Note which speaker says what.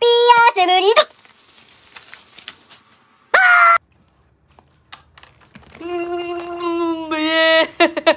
Speaker 1: 삐아스를 이득
Speaker 2: 음, 예.